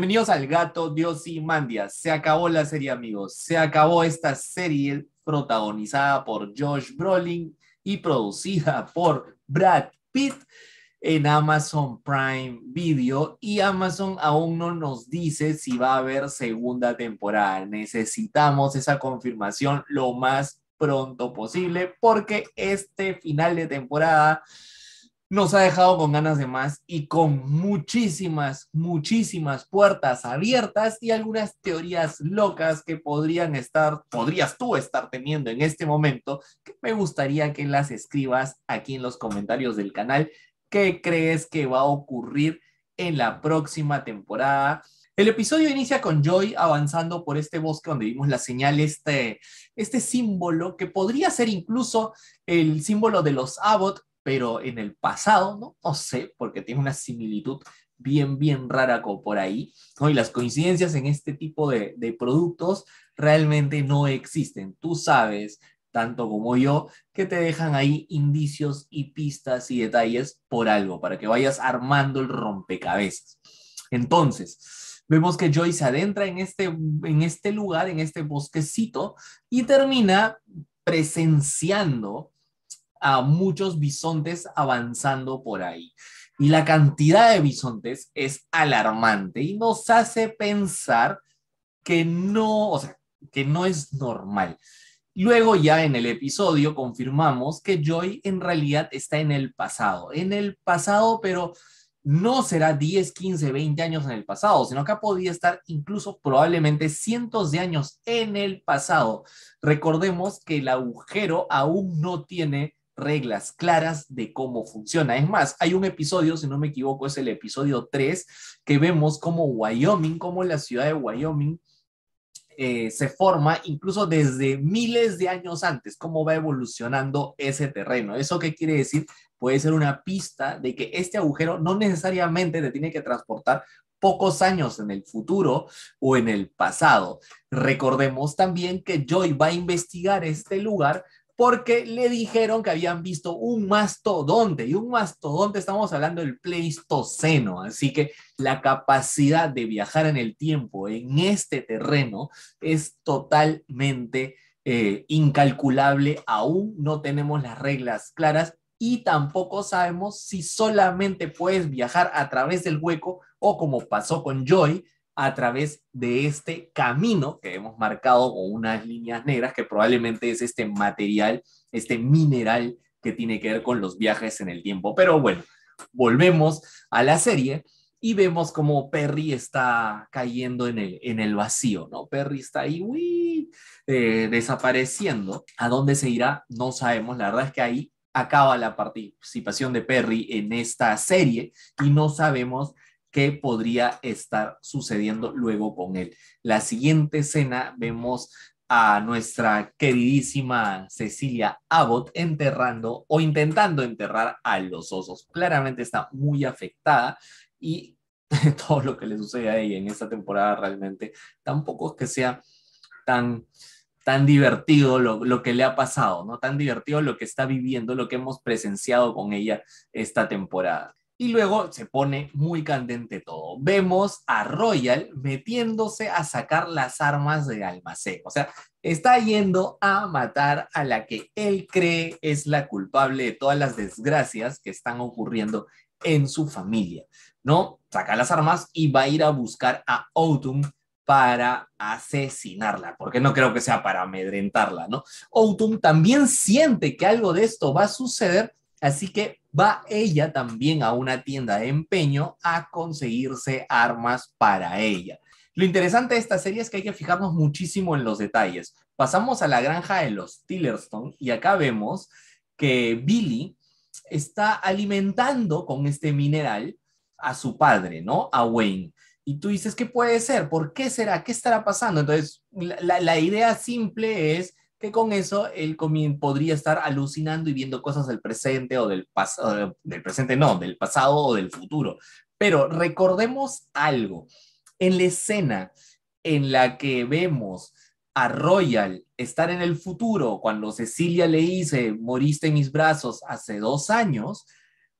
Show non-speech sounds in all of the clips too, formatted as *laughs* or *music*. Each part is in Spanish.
Bienvenidos al Gato Dios y Mandia. Se acabó la serie, amigos. Se acabó esta serie protagonizada por Josh Brolin y producida por Brad Pitt en Amazon Prime Video y Amazon aún no nos dice si va a haber segunda temporada. Necesitamos esa confirmación lo más pronto posible porque este final de temporada nos ha dejado con ganas de más y con muchísimas, muchísimas puertas abiertas y algunas teorías locas que podrían estar, podrías tú estar teniendo en este momento, que me gustaría que las escribas aquí en los comentarios del canal. ¿Qué crees que va a ocurrir en la próxima temporada? El episodio inicia con Joy avanzando por este bosque donde vimos la señal, este, este símbolo que podría ser incluso el símbolo de los Abbott pero en el pasado, ¿no? sé, porque tiene una similitud bien, bien rara como por ahí, Y las coincidencias en este tipo de, productos realmente no existen. Tú sabes, tanto como yo, que te dejan ahí indicios y pistas y detalles por algo, para que vayas armando el rompecabezas. Entonces, vemos que Joyce se adentra en este, en este lugar, en este bosquecito, y termina presenciando a muchos bisontes avanzando por ahí. Y la cantidad de bisontes es alarmante y nos hace pensar que no, o sea, que no es normal. Luego ya en el episodio confirmamos que Joy en realidad está en el pasado, en el pasado, pero no será 10, 15, 20 años en el pasado, sino que podía estar incluso probablemente cientos de años en el pasado. Recordemos que el agujero aún no tiene reglas claras de cómo funciona. Es más, hay un episodio, si no me equivoco, es el episodio 3, que vemos cómo Wyoming, cómo la ciudad de Wyoming eh, se forma incluso desde miles de años antes, cómo va evolucionando ese terreno. ¿Eso qué quiere decir? Puede ser una pista de que este agujero no necesariamente te tiene que transportar pocos años en el futuro o en el pasado. Recordemos también que Joy va a investigar este lugar porque le dijeron que habían visto un mastodonte, y un mastodonte estamos hablando del Pleistoceno, así que la capacidad de viajar en el tiempo en este terreno es totalmente eh, incalculable, aún no tenemos las reglas claras y tampoco sabemos si solamente puedes viajar a través del hueco o como pasó con Joy, a través de este camino que hemos marcado con unas líneas negras, que probablemente es este material, este mineral que tiene que ver con los viajes en el tiempo. Pero bueno, volvemos a la serie y vemos como Perry está cayendo en el, en el vacío, ¿no? Perry está ahí, eh, desapareciendo. ¿A dónde se irá? No sabemos. La verdad es que ahí acaba la participación de Perry en esta serie y no sabemos qué podría estar sucediendo luego con él. La siguiente escena vemos a nuestra queridísima Cecilia Abbott enterrando o intentando enterrar a los osos. Claramente está muy afectada y *laughs* todo lo que le sucede a ella en esta temporada realmente tampoco es que sea tan tan divertido lo, lo, que le ha pasado, ¿no? Tan divertido lo que está viviendo, lo que hemos presenciado con ella esta temporada. Y luego se pone muy candente todo. Vemos a Royal metiéndose a sacar las armas de almacén. O sea, está yendo a matar a la que él cree es la culpable de todas las desgracias que están ocurriendo en su familia. ¿No? Saca las armas y va a ir a buscar a Autumn para asesinarla, porque no creo que sea para amedrentarla, ¿no? Autumn también siente que algo de esto va a suceder Así que va ella también a una tienda de empeño a conseguirse armas para ella. Lo interesante de esta serie es que hay que fijarnos muchísimo en los detalles. Pasamos a la granja de los Tillerstone y acá vemos que Billy está alimentando con este mineral a su padre, ¿no? A Wayne. Y tú dices, ¿qué puede ser? ¿Por qué será? ¿Qué estará pasando? Entonces, la, la idea simple es que con eso él podría estar alucinando y viendo cosas del presente o del pasado, del presente no, del pasado o del futuro. Pero recordemos algo, en la escena en la que vemos a Royal estar en el futuro, cuando Cecilia le dice, moriste en mis brazos hace dos años,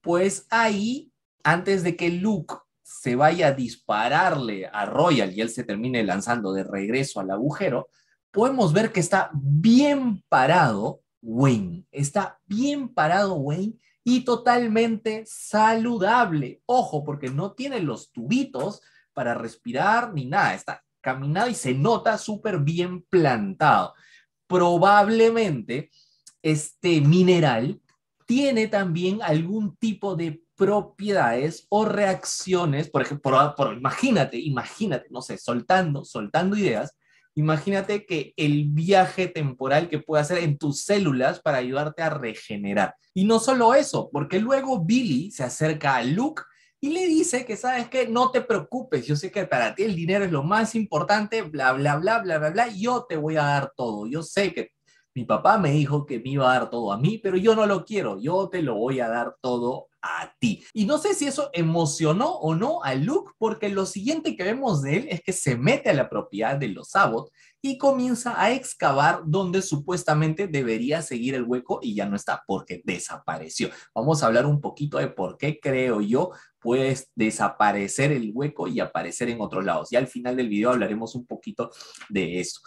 pues ahí, antes de que Luke se vaya a dispararle a Royal y él se termine lanzando de regreso al agujero, podemos ver que está bien parado Wayne. Está bien parado Wayne y totalmente saludable. Ojo, porque no tiene los tubitos para respirar ni nada. Está caminado y se nota súper bien plantado. Probablemente este mineral tiene también algún tipo de propiedades o reacciones, por ejemplo, imagínate, imagínate, no sé, soltando, soltando ideas, Imagínate que el viaje temporal que puede hacer en tus células para ayudarte a regenerar. Y no solo eso, porque luego Billy se acerca a Luke y le dice que, ¿sabes qué? No te preocupes, yo sé que para ti el dinero es lo más importante, bla, bla, bla, bla, bla, bla, yo te voy a dar todo, yo sé que mi papá me dijo que me iba a dar todo a mí, pero yo no lo quiero, yo te lo voy a dar todo a ti. Y no sé si eso emocionó o no a Luke, porque lo siguiente que vemos de él es que se mete a la propiedad de los Abbott y comienza a excavar donde supuestamente debería seguir el hueco y ya no está porque desapareció. Vamos a hablar un poquito de por qué creo yo puedes desaparecer el hueco y aparecer en otros lados. Y al final del video hablaremos un poquito de eso.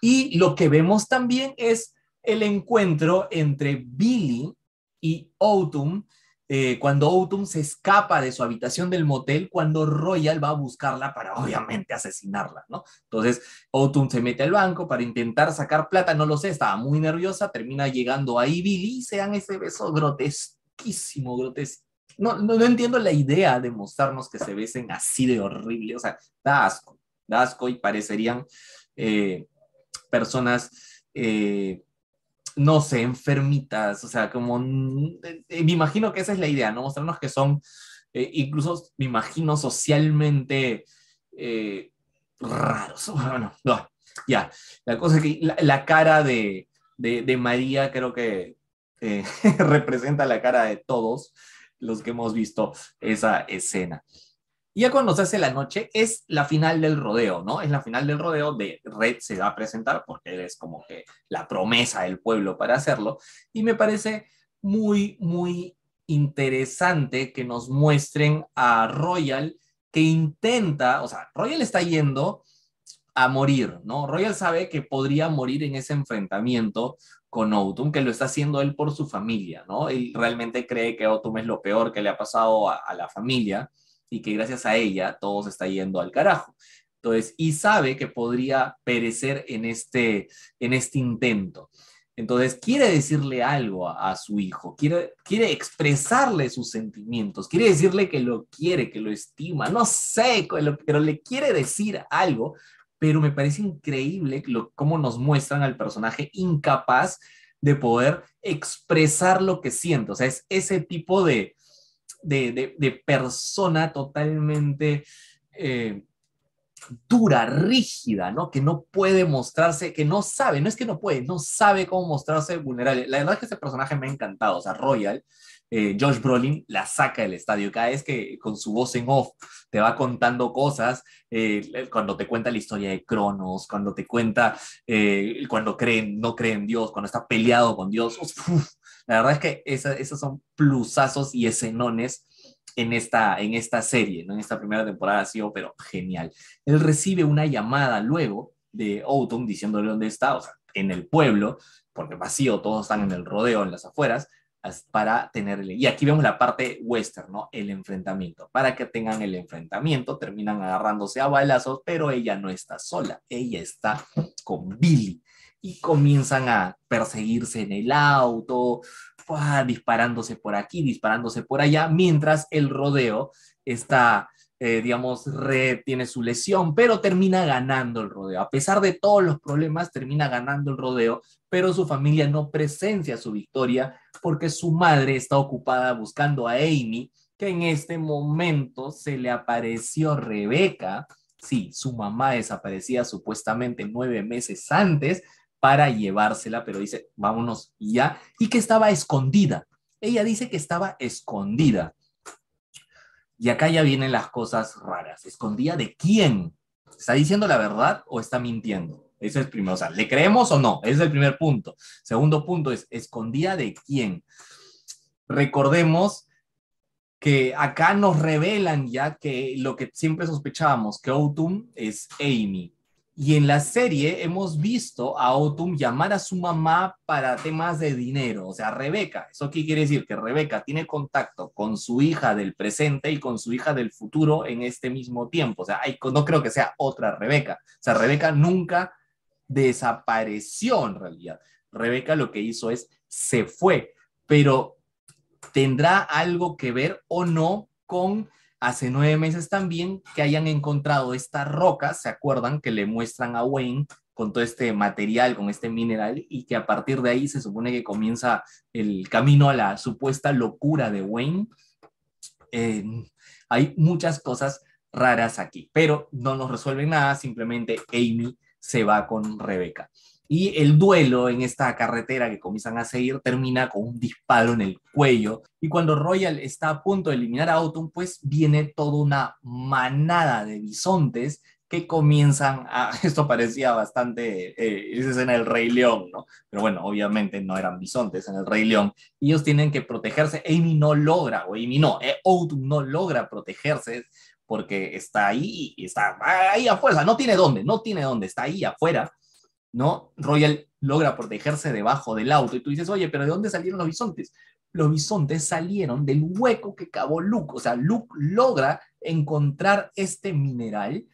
Y lo que vemos también es el encuentro entre Billy y Autumn, eh, cuando Autumn se escapa de su habitación del motel, cuando Royal va a buscarla para obviamente asesinarla, ¿no? Entonces, Autumn se mete al banco para intentar sacar plata, no lo sé, estaba muy nerviosa, termina llegando ahí Billy y se dan ese beso grotesquísimo, grotesquísimo no, no, entiendo la idea de mostrarnos que se besen así de horrible, o sea, da asco, da asco y parecerían eh, personas, eh, no sé, enfermitas, o sea, como, mm, me imagino que esa es la idea, ¿no? Mostrarnos que son, eh, incluso, me imagino, socialmente raros, bueno, ya, la cosa es que la, cara de, María creo que *laughs* representa la cara de todos los que hemos visto esa escena. Y ya cuando se hace la noche es la final del rodeo, ¿no? Es la final del rodeo de Red se va a presentar porque es como que la promesa del pueblo para hacerlo. Y me parece muy, muy interesante que nos muestren a Royal que intenta, o sea, Royal está yendo a morir, ¿no? Royal sabe que podría morir en ese enfrentamiento con Autumn, que lo está haciendo él por su familia, ¿no? Él realmente cree que Autumn es lo peor que le ha pasado a, la familia y que gracias a ella todo se está yendo al carajo. Entonces, y sabe que podría perecer en este, en este intento. Entonces, quiere decirle algo a, a, su hijo, quiere, quiere expresarle sus sentimientos, quiere decirle que lo quiere, que lo estima, no sé, pero le quiere decir algo pero me parece increíble cómo nos muestran al personaje incapaz de poder expresar lo que siente. O sea, es ese tipo de, de, de, persona totalmente eh, dura, rígida, ¿no? Que no puede mostrarse, que no sabe, no es que no puede, no sabe cómo mostrarse vulnerable. La verdad es que ese personaje me ha encantado, o sea, Royal, eh, Josh Brolin la saca del estadio. Cada vez que con su voz en off te va contando cosas, eh, cuando te cuenta la historia de Cronos, cuando te cuenta eh, cuando creen, no creen en Dios, cuando está peleado con Dios. la verdad es que esos son plusazos y escenones en esta, en esta serie, ¿no? en esta primera temporada ha sido, pero genial. Él recibe una llamada luego de Autumn diciéndole dónde está, o sea, en el pueblo, porque vacío, todos están en el rodeo, en las afueras, para tenerle. Y aquí vemos la parte western, ¿no? El enfrentamiento. Para que tengan el enfrentamiento, terminan agarrándose a balazos, pero ella no está sola, ella está con Billy. Y comienzan a perseguirse en el auto, disparándose por aquí, disparándose por allá, mientras el rodeo está, eh, digamos, tiene su lesión, pero termina ganando el rodeo. A pesar de todos los problemas, termina ganando el rodeo, pero su familia no presencia su victoria porque su madre está ocupada buscando a Amy, que en este momento se le apareció Rebeca. Sí, su mamá desaparecía supuestamente nueve meses antes, para llevársela, pero dice, vámonos ya, y que estaba escondida. Ella dice que estaba escondida. Y acá ya vienen las cosas raras. ¿Escondida de quién? ¿Está diciendo la verdad o está mintiendo? Ese es primero. O sea, ¿le creemos o no? Ese es el primer punto. Segundo punto es, ¿escondida de quién? Recordemos que acá nos revelan ya que lo que siempre sospechábamos, que Autumn es Amy. Y en la serie hemos visto a Otum llamar a su mamá para temas de dinero, o sea, Rebeca. ¿Eso qué quiere decir? Que Rebeca tiene contacto con su hija del presente y con su hija del futuro en este mismo tiempo. O sea, no creo que sea otra Rebeca. O sea, Rebeca nunca desapareció en realidad. Rebeca lo que hizo es se fue, pero ¿tendrá algo que ver o no con hace nueve meses también que hayan encontrado esta roca, ¿se acuerdan? Que le muestran a Wayne con todo este material, con este mineral, y que a partir de ahí se supone que comienza el camino a la supuesta locura de Wayne. Eh, hay muchas cosas raras aquí, pero no nos resuelven nada, simplemente Amy se va con Rebeca. Y el duelo en esta carretera que comienzan a seguir termina con un disparo en el cuello. Y cuando Royal está a punto de eliminar a Autumn, pues viene toda una manada de bisontes que comienzan a... *laughs* Esto parecía bastante... Eh, esa escena del Rey León, ¿no? Pero bueno, obviamente no eran bisontes en el Rey León. Ellos tienen que protegerse. Amy no logra, o Amy no, eh, Autumn no logra protegerse porque está ahí, está ahí afuera, no tiene dónde, no tiene dónde, está ahí afuera ¿no? Royal logra protegerse debajo del auto y tú dices, oye, pero ¿de dónde salieron los bisontes? Los bisontes salieron del hueco que cavó Luke, o sea, Luke logra encontrar este mineral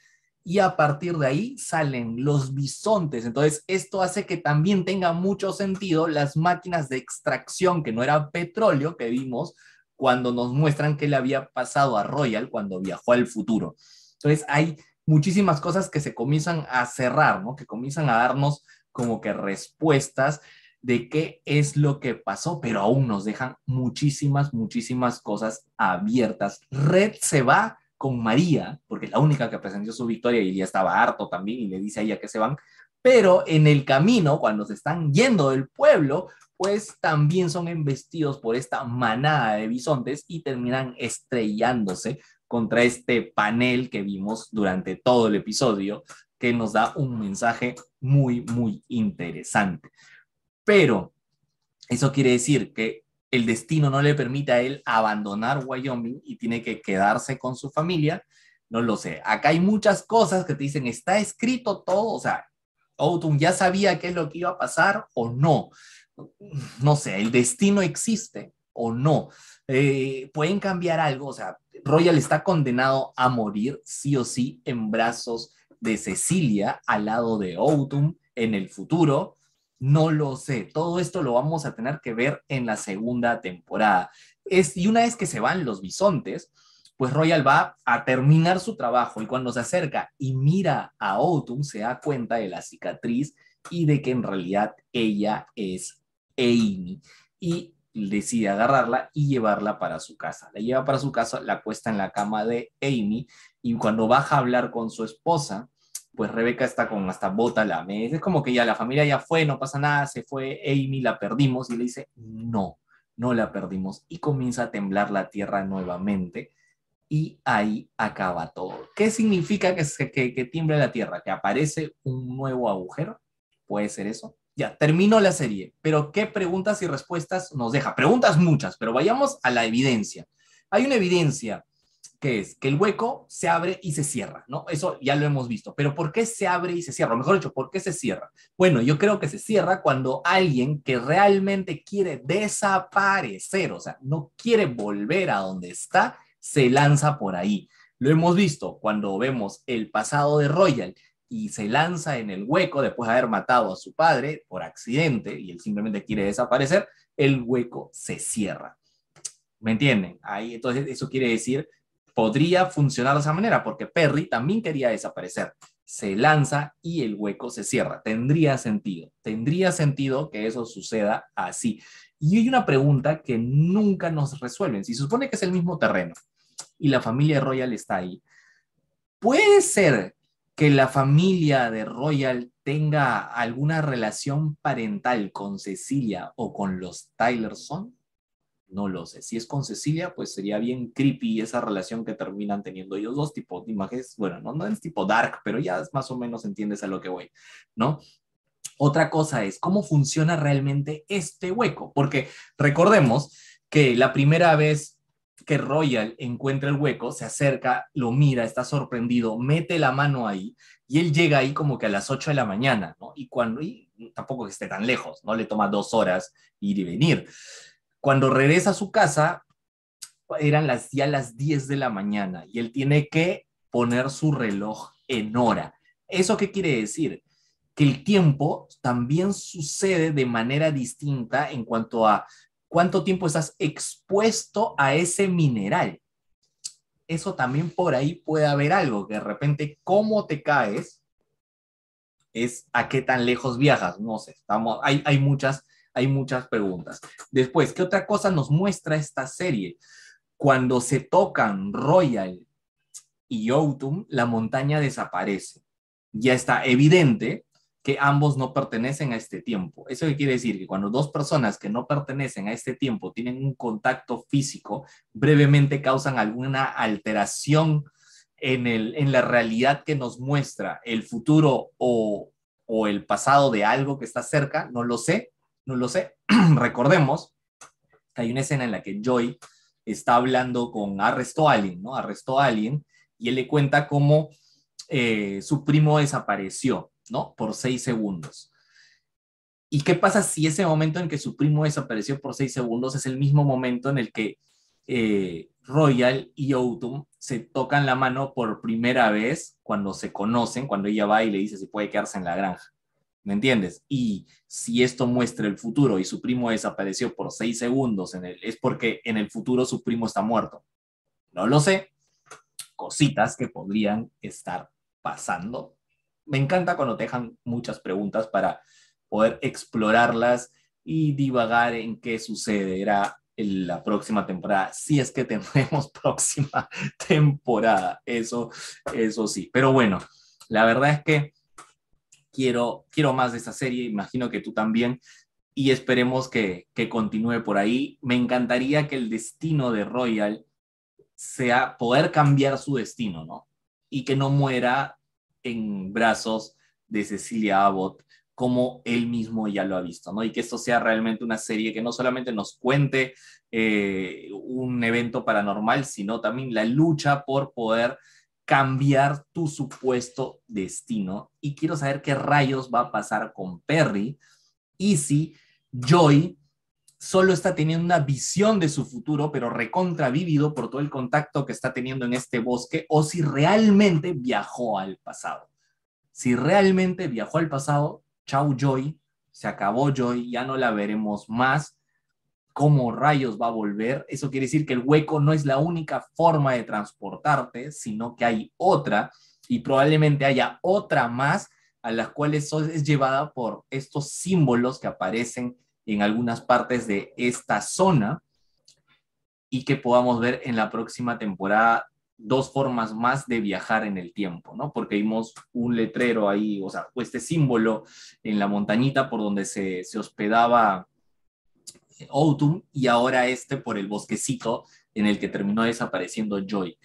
y a partir de ahí salen los bisontes. Entonces, esto hace que también tenga mucho sentido las máquinas de extracción, que no era petróleo, que vimos cuando nos muestran qué le había pasado a Royal cuando viajó al futuro. Entonces, hay muchísimas cosas que se comienzan a cerrar, ¿no? Que comienzan a darnos como que respuestas de qué es lo que pasó, pero aún nos dejan muchísimas, muchísimas cosas abiertas. Red se va con María, porque es la única que presenció su victoria y ya estaba harto también y le dice a ella que se van, pero en el camino, cuando se están yendo del pueblo, pues también son embestidos por esta manada de bisontes y terminan estrellándose contra este panel que vimos durante todo el episodio, que nos da un mensaje muy, muy interesante. Pero eso quiere decir que el destino no le permite a él abandonar Wyoming y tiene que quedarse con su familia. No lo sé. Acá hay muchas cosas que te dicen, está escrito todo, o sea, Autumn ya sabía qué es lo que iba a pasar o no. No sé, el destino existe o no. Eh, pueden cambiar algo, o sea, Royal está condenado a morir sí o sí en brazos de Cecilia al lado de Autumn en el futuro. No lo sé. Todo esto lo vamos a tener que ver en la segunda temporada. Es, y una vez que se van los bisontes, pues Royal va a terminar su trabajo y cuando se acerca y mira a Autumn se da cuenta de la cicatriz y de que en realidad ella es Amy. Y decide agarrarla y llevarla para su casa. La lleva para su casa, la cuesta en la cama de Amy y cuando baja a hablar con su esposa, pues Rebeca está con hasta bota la mesa. Es como que ya la familia ya fue, no pasa nada, se fue Amy, la perdimos y le dice, no, no la perdimos. Y comienza a temblar la tierra nuevamente y ahí acaba todo. ¿Qué significa que, que, que tiemble la tierra? ¿Que aparece un nuevo agujero? ¿Puede ser eso? Ya, terminó la serie, pero ¿qué preguntas y respuestas nos deja? Preguntas muchas, pero vayamos a la evidencia. Hay una evidencia que es que el hueco se abre y se cierra, ¿no? Eso ya lo hemos visto, pero ¿por qué se abre y se cierra? mejor dicho, ¿por qué se cierra? Bueno, yo creo que se cierra cuando alguien que realmente quiere desaparecer, o sea, no quiere volver a donde está, se lanza por ahí. Lo hemos visto cuando vemos el pasado de Royal, y se lanza en el hueco después de haber matado a su padre por accidente y él simplemente quiere desaparecer, el hueco se cierra. ¿Me entienden? Ahí, entonces eso quiere decir, podría funcionar de esa manera porque Perry también quería desaparecer. Se lanza y el hueco se cierra. Tendría sentido, tendría sentido que eso suceda así. Y hay una pregunta que nunca nos resuelven. Si supone que es el mismo terreno y la familia Royal está ahí, ¿puede ser que la familia de Royal tenga alguna relación parental con Cecilia o con los Tylerson? No lo sé. Si es con Cecilia, pues sería bien creepy esa relación que terminan teniendo ellos dos, tipo imágenes, bueno, no, no es tipo dark, pero ya más o menos entiendes a lo que voy, ¿no? Otra cosa es cómo funciona realmente este hueco, porque recordemos que la primera vez que Royal encuentra el hueco, se acerca, lo mira, está sorprendido, mete la mano ahí y él llega ahí como que a las 8 de la mañana, ¿no? Y cuando, tampoco que esté tan lejos, ¿no? Le toma dos horas ir y venir. Cuando regresa a su casa, eran las, ya las 10 de la mañana y él tiene que poner su reloj en hora. ¿Eso qué quiere decir? Que el tiempo también sucede de manera distinta en cuanto a cuánto tiempo estás expuesto a ese mineral. Eso también por ahí puede haber algo, que de repente cómo te caes es a qué tan lejos viajas. No sé, estamos, hay, hay, muchas, hay muchas preguntas. Después, ¿qué otra cosa nos muestra esta serie? Cuando se tocan Royal y Autumn, la montaña desaparece. Ya está evidente que ambos no pertenecen a este tiempo. ¿Eso quiere decir? Que cuando dos personas que no pertenecen a este tiempo tienen un contacto físico, brevemente causan alguna alteración en, el, en la realidad que nos muestra el futuro o, el pasado de algo que está cerca, no lo sé, no lo sé. *clears throat* Recordemos hay una escena en la que Joy está hablando con Arrestó a alguien, ¿no? Arrestó a alguien y él le cuenta cómo eh, su primo desapareció ¿no? Por seis segundos. ¿Y qué pasa si ese momento en que su primo desapareció por seis segundos es el mismo momento en el que eh, Royal y Autumn se tocan la mano por primera vez cuando se conocen, cuando ella va y le dice si puede quedarse en la granja? ¿Me entiendes? Y si esto muestra el futuro y su primo desapareció por seis segundos, en es porque en el futuro su primo está muerto. No lo sé. Cositas que podrían estar pasando me encanta cuando te dejan muchas preguntas para poder explorarlas y divagar en qué sucederá en la próxima temporada, si es que tendremos *laughs* próxima temporada, eso, eso sí. Pero bueno, la verdad es que quiero, quiero más de esa serie, imagino que tú también, y esperemos que, que continúe por ahí. Me encantaría que el destino de Royal sea poder cambiar su destino, ¿no? Y que no muera en brazos de Cecilia Abbott, como él mismo ya lo ha visto, ¿no? Y que esto sea realmente una serie que no solamente nos cuente eh, un evento paranormal, sino también la lucha por poder cambiar tu supuesto destino. Y quiero saber qué rayos va a pasar con Perry y si Joy solo está teniendo una visión de su futuro, pero recontravívido por todo el contacto que está teniendo en este bosque, o si realmente viajó al pasado. Si realmente viajó al pasado, chau Joy, se acabó Joy, ya no la veremos más. ¿Cómo rayos va a volver? Eso quiere decir que el hueco no es la única forma de transportarte, sino que hay otra y probablemente haya otra más a las cuales es llevada por estos símbolos que aparecen en algunas partes de esta zona y que podamos ver en la próxima temporada dos formas más de viajar en el tiempo, ¿no? Porque vimos un letrero ahí, o sea, este símbolo en la montañita por donde se, se hospedaba eh, Autumn y ahora este por el bosquecito en el que terminó desapareciendo Joy.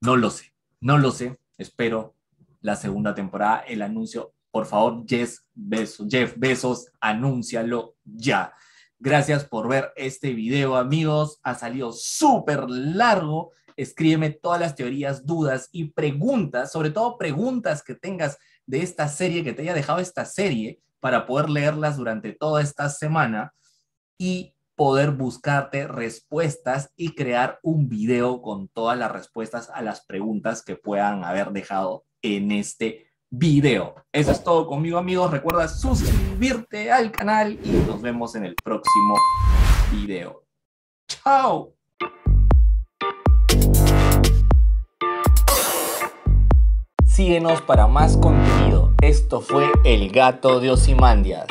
No lo sé, no lo sé, espero la segunda temporada, el anuncio por favor, Jeff Besos, Jeff besos, anúncialo ya. Gracias por ver este video, amigos. Ha salido súper largo. Escríbeme todas las teorías, dudas y preguntas, sobre todo preguntas que tengas de esta serie, que te haya dejado esta serie, para poder leerlas durante toda esta semana y poder buscarte respuestas y crear un video con todas las respuestas a las preguntas que puedan haber dejado en este video. Eso es todo conmigo amigos. Recuerda suscribirte al canal y nos vemos en el próximo video. ¡Chao! Síguenos para más contenido. Esto fue El Gato de Osimandias.